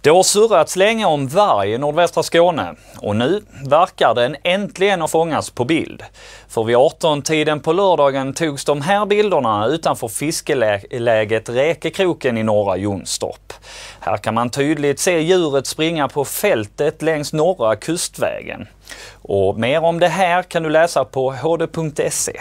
Det har surrats länge om varg i nordvästra Skåne och nu verkar den äntligen ha fångats på bild. För vid 18-tiden på lördagen togs de här bilderna utanför fiskeläget Räkekroken i norra Jonstorp. Här kan man tydligt se djuret springa på fältet längs norra kustvägen. Och mer om det här kan du läsa på hd.se.